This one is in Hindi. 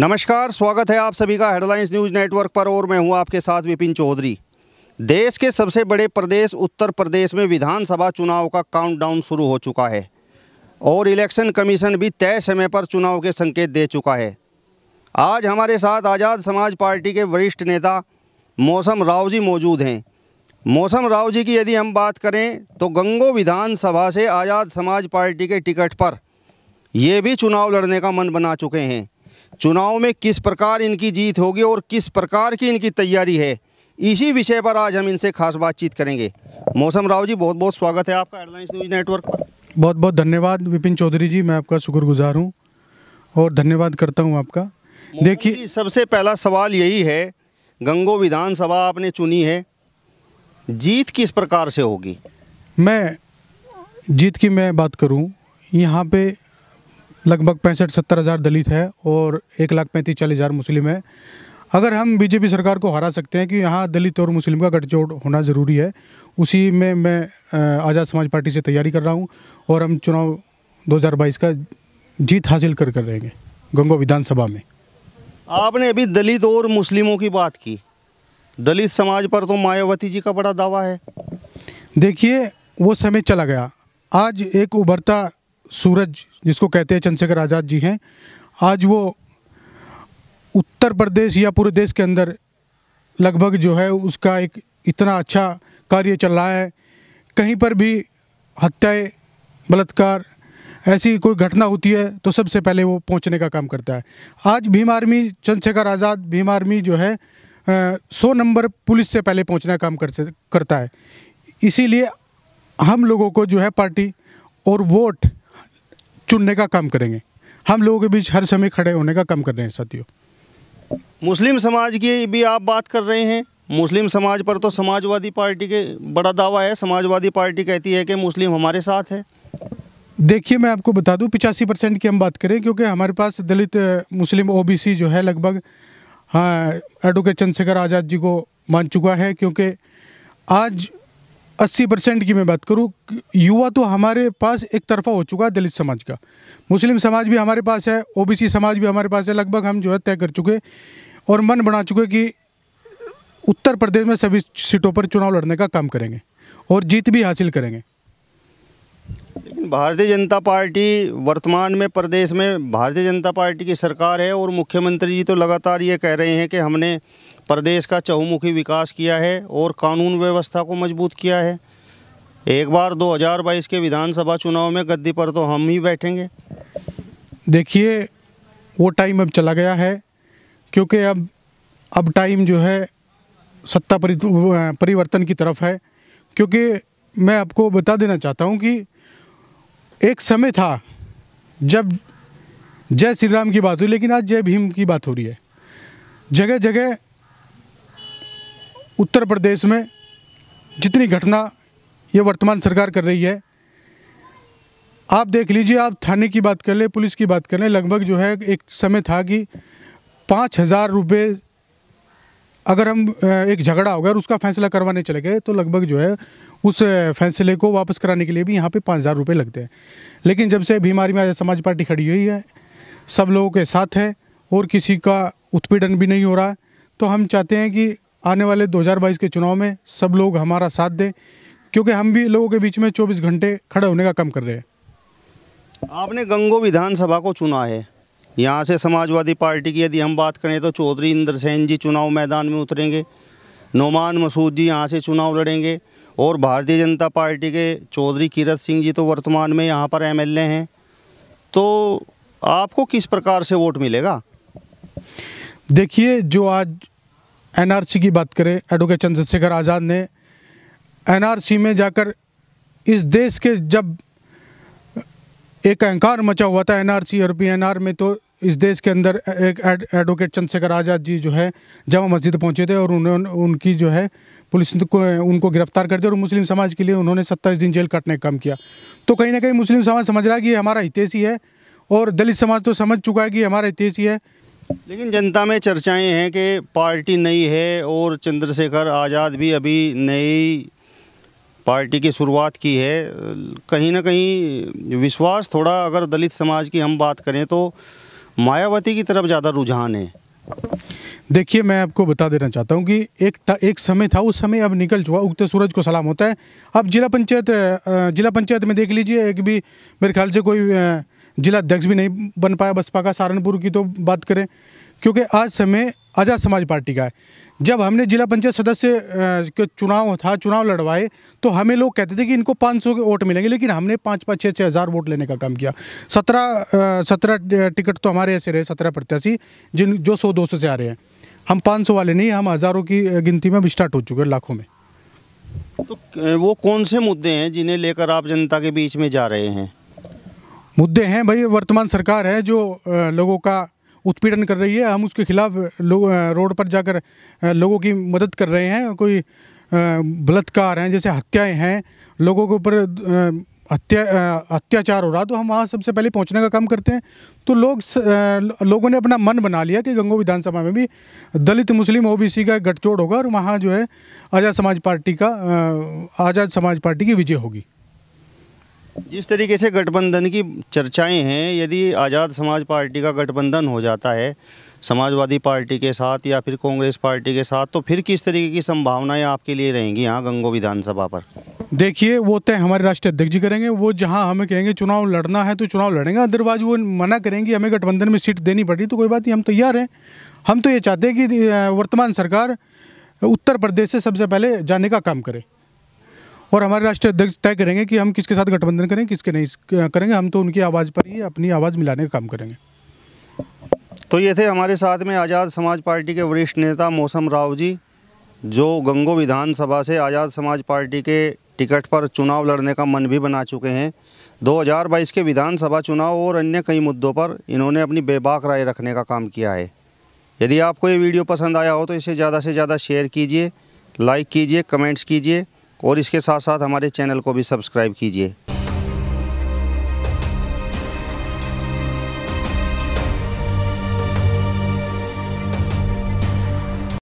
नमस्कार स्वागत है आप सभी का हेडलाइंस न्यूज़ नेटवर्क पर और मैं हूं आपके साथ विपिन चौधरी देश के सबसे बड़े प्रदेश उत्तर प्रदेश में विधानसभा चुनाव का काउंटडाउन शुरू हो चुका है और इलेक्शन कमीशन भी तय समय पर चुनाव के संकेत दे चुका है आज हमारे साथ आज़ाद समाज पार्टी के वरिष्ठ नेता मौसम राव जी मौजूद हैं मौसम राव जी की यदि हम बात करें तो गंगो विधानसभा से आज़ाद समाज पार्टी के टिकट पर ये भी चुनाव लड़ने का मन बना चुके हैं चुनाव में किस प्रकार इनकी जीत होगी और किस प्रकार की इनकी तैयारी है इसी विषय पर आज हम इनसे खास बातचीत करेंगे मौसम राव जी बहुत बहुत स्वागत है आपका एयरलाइंस न्यूज नेटवर्क पर बहुत बहुत धन्यवाद विपिन चौधरी जी मैं आपका शुक्रगुजार हूँ और धन्यवाद करता हूँ आपका देखिए सबसे पहला सवाल यही है गंगो विधानसभा आपने चुनी है जीत किस प्रकार से होगी मैं जीत की मैं बात करूं यहाँ पे लगभग पैंसठ सत्तर हज़ार दलित है और एक लाख पैंतीस चालीस हज़ार मुस्लिम है अगर हम बीजेपी सरकार को हरा सकते हैं कि यहाँ दलित और मुस्लिम का गठजोड़ होना ज़रूरी है उसी में मैं आज़ाद समाज पार्टी से तैयारी कर रहा हूँ और हम चुनाव 2022 का जीत हासिल कर कर रहेंगे गंगो विधानसभा में आपने अभी दलित और मुस्लिमों की बात की दलित समाज पर तो मायावती जी का बड़ा दावा है देखिए वो समय चला गया आज एक उभरता सूरज जिसको कहते हैं चंद्रशेखर आज़ाद जी हैं आज वो उत्तर प्रदेश या पूरे देश के अंदर लगभग जो है उसका एक इतना अच्छा कार्य चल रहा है कहीं पर भी हत्याएं बलात्कार ऐसी कोई घटना होती है तो सबसे पहले वो पहुंचने का काम करता है आज भीम आर्मी चंद्रशेखर आज़ाद भीम आर्मी जो है सौ नंबर पुलिस से पहले पहुंचने का काम करते करता है इसीलिए हम लोगों को जो है पार्टी और वोट चुनने का काम करेंगे हम लोगों के बीच हर समय खड़े होने का काम कर रहे हैं साथियों मुस्लिम समाज की भी आप बात कर रहे हैं मुस्लिम समाज पर तो समाजवादी पार्टी के बड़ा दावा है समाजवादी पार्टी कहती है कि मुस्लिम हमारे साथ है देखिए मैं आपको बता दूं पिचासी परसेंट की हम बात करें क्योंकि हमारे पास दलित मुस्लिम ओबीसी जो है लगभग हाँ एडवोकेट चंद्रशेखर आज़ाद जी को मान चुका है क्योंकि आज अस्सी परसेंट की मैं बात करूँ युवा तो हमारे पास एक तरफा हो चुका है दलित समाज का मुस्लिम समाज भी हमारे पास है ओबीसी समाज भी हमारे पास है लगभग हम जो है तय कर चुके और मन बना चुके कि उत्तर प्रदेश में सभी सीटों पर चुनाव लड़ने का काम करेंगे और जीत भी हासिल करेंगे लेकिन भारतीय जनता पार्टी वर्तमान में प्रदेश में भारतीय जनता पार्टी की सरकार है और मुख्यमंत्री जी तो लगातार ये कह रहे हैं कि हमने प्रदेश का चहुमुखी विकास किया है और कानून व्यवस्था को मजबूत किया है एक बार 2022 के विधानसभा चुनाव में गद्दी पर तो हम ही बैठेंगे देखिए वो टाइम अब चला गया है क्योंकि अब अब टाइम जो है सत्ता परिवर्तन की तरफ है क्योंकि मैं आपको बता देना चाहता हूँ कि एक समय था जब जय श्री राम की बात हुई लेकिन आज जय भीम की बात हो रही है जगह जगह उत्तर प्रदेश में जितनी घटना ये वर्तमान सरकार कर रही है आप देख लीजिए आप थाने की बात कर लें पुलिस की बात कर लें लगभग जो है एक समय था कि पाँच हज़ार रुपये अगर हम एक झगड़ा हो गया और उसका फैसला करवाने चले गए तो लगभग जो है उस फैसले को वापस कराने के लिए भी यहाँ पे पाँच हज़ार रुपये लगते हैं लेकिन जब से बीमारी में समाज पार्टी खड़ी हुई है सब लोगों के साथ है और किसी का उत्पीड़न भी नहीं हो रहा तो हम चाहते हैं कि आने वाले 2022 के चुनाव में सब लोग हमारा साथ दें क्योंकि हम भी लोगों के बीच में चौबीस घंटे खड़े होने का काम कर रहे हैं आपने गंगो विधानसभा को चुना है यहाँ से समाजवादी पार्टी की यदि हम बात करें तो चौधरी इंद्र सेन जी चुनाव मैदान में उतरेंगे नोमान मसूद जी यहाँ से चुनाव लड़ेंगे और भारतीय जनता पार्टी के चौधरी किरत सिंह जी तो वर्तमान में यहाँ पर एमएलए हैं तो आपको किस प्रकार से वोट मिलेगा देखिए जो आज एनआरसी की बात करें एडवोकेट चंद्रशेखर आज़ाद ने एनआरसी में जाकर इस देश के जब एक अहंकार मचा हुआ था एनआरसी और बीएनआर में तो इस देश के अंदर एक एड, एडवोकेट चंद्रशेखर आज़ाद जी जो है जमा मस्जिद पहुंचे थे और उन्होंने उनकी जो है पुलिस को उनको गिरफ्तार कर दिया और मुस्लिम समाज के लिए उन्होंने सत्ताईस दिन जेल काटने का काम किया तो कहीं ना कहीं मुस्लिम समाज समझ रहा है कि हमारा हितेशी ही है और दलित समाज तो समझ चुका है कि हमारा हितेशी ही है लेकिन जनता में चर्चाएं हैं कि पार्टी नई है और चंद्रशेखर आज़ाद भी अभी नई पार्टी की शुरुआत की है कहीं ना कहीं विश्वास थोड़ा अगर दलित समाज की हम बात करें तो मायावती की तरफ ज़्यादा रुझान है देखिए मैं आपको बता देना चाहता हूँ कि एक एक समय था उस समय अब निकल चुका उगते सूरज को सलाम होता है अब जिला पंचायत जिला पंचायत में देख लीजिए एक भी मेरे ख्याल से कोई जिला अध्यक्ष भी नहीं बन पाया बसपा का सहारनपुर की तो बात करें क्योंकि आज समय आज़ाद समाज पार्टी का है जब हमने जिला पंचायत सदस्य के चुनाव था चुनाव लड़वाए तो हमें लोग कहते थे कि इनको 500 के वोट मिलेंगे लेकिन हमने पाँच पाँच छः छः हज़ार वोट लेने का काम किया सत्रह सत्रह टिकट तो हमारे ऐसे रहे सत्रह प्रत्याशी जिन जो सौ दो से आ रहे हैं हम पाँच सौ वाले नहीं हम हज़ारों की गिनती में अब स्टार्ट हो चुके हैं लाखों में तो वो कौन से मुद्दे हैं जिन्हें लेकर आप जनता के बीच में जा रहे हैं मुद्दे हैं भाई वर्तमान सरकार है जो लोगों का उत्पीड़न कर रही है हम उसके खिलाफ लोग रोड पर जाकर लोगों की मदद कर रहे हैं कोई बलात्कार हैं जैसे हत्याएं हैं लोगों के ऊपर हत्या अत्याचार हो रहा तो हम वहाँ सबसे पहले पहुँचने का काम करते हैं तो लोग लोगों ने अपना मन बना लिया कि गंगो विधानसभा में भी दलित मुस्लिम ओबीसी का गठजोड़ होगा और वहाँ जो है आज़ाद समाज पार्टी का आज़ाद समाज पार्टी की विजय होगी जिस तरीके से गठबंधन की चर्चाएं हैं यदि आज़ाद समाज पार्टी का गठबंधन हो जाता है समाजवादी पार्टी के साथ या फिर कांग्रेस पार्टी के साथ तो फिर किस तरीके की संभावनाएं आपके लिए रहेंगी यहाँ गंगो विधानसभा पर देखिए वो तय तो हमारे राष्ट्रीय अध्यक्ष जी करेंगे वो जहाँ हमें कहेंगे चुनाव लड़ना है तो चुनाव लड़ेंगे अदरवाइज वो मना करेंगे हमें गठबंधन में सीट देनी पड़ी तो कोई बात नहीं हम तैयार हैं हम तो ये चाहते हैं कि वर्तमान सरकार उत्तर प्रदेश से सबसे पहले जाने का काम करे और हमारे राष्ट्रीय अध्यक्ष तय करेंगे कि हम किसके साथ गठबंधन करें किसके नहीं करेंगे हम तो उनकी आवाज़ पर ही अपनी आवाज़ मिलाने का काम करेंगे तो ये थे हमारे साथ में आज़ाद समाज पार्टी के वरिष्ठ नेता मौसम राव जी जो गंगो विधानसभा से आज़ाद समाज पार्टी के टिकट पर चुनाव लड़ने का मन भी बना चुके हैं 2022 के विधानसभा चुनाव और अन्य कई मुद्दों पर इन्होंने अपनी बेबाक राय रखने का काम किया है यदि आपको ये वीडियो पसंद आया हो तो इसे ज़्यादा से ज़्यादा शेयर कीजिए लाइक कीजिए कमेंट्स कीजिए और इसके साथ साथ हमारे चैनल को भी सब्सक्राइब कीजिए